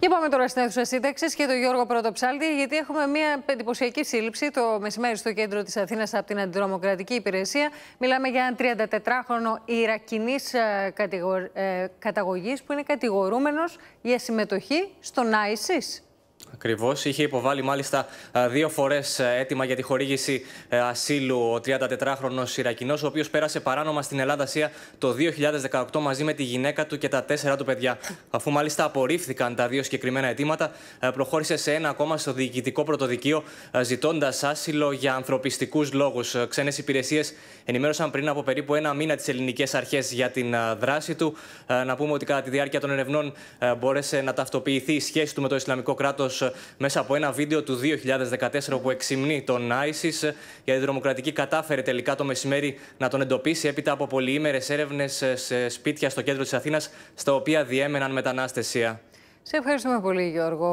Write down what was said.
Και πάμε τώρα στην αίθουσα σύνταξης και τον Γιώργο Πρωτοψάλτη, γιατί έχουμε μια εντυπωσιακή σύλληψη το μεσημέρι στο κέντρο της Αθήνας από την Αντιδρομοκρατική Υπηρεσία. Μιλάμε για έναν 34χρονο Ιρακινής ε, ε, καταγωγής που είναι κατηγορούμενος για συμμετοχή στον ISIS. Ακριβώς. Είχε υποβάλει μάλιστα δύο φορές έτοιμα για τη χορήγηση ασύλου ο 34χρονο Ιρακινός, ο οποίος πέρασε παράνομα στην Ελλάδα το 2018 μαζί με τη γυναίκα του και τα τέσσερα του παιδιά. Αφού μάλιστα απορρίφθηκαν τα δύο συγκεκριμένα αιτήματα, προχώρησε σε ένα ακόμα στο διοικητικό πρωτοδικείο, ζητώντας άσυλο για ανθρωπιστικούς λόγους. Ξένες υπηρεσίες ενημέρωσαν πριν από περίπου ένα μήνα τις ελληνικές αρχές για την δράση του. Να πούμε ότι κατά τη διάρκεια των ερευνών μπόρεσε να ταυτοποιηθεί η σχέση του με το Ισλαμικό κράτος ε, μέσα από ένα βίντεο του 2014 που εξυμνεί τον ISIS. Ε, η αντιδρομοκρατική κατάφερε τελικά το μεσημέρι να τον εντοπίσει έπειτα από πολυήμερες έρευνες ε, σε σπίτια στο κέντρο της Αθήνας, στα οποία διέμεναν μετανάστεια. Σε ευχαριστούμε πολύ, Γιώργο.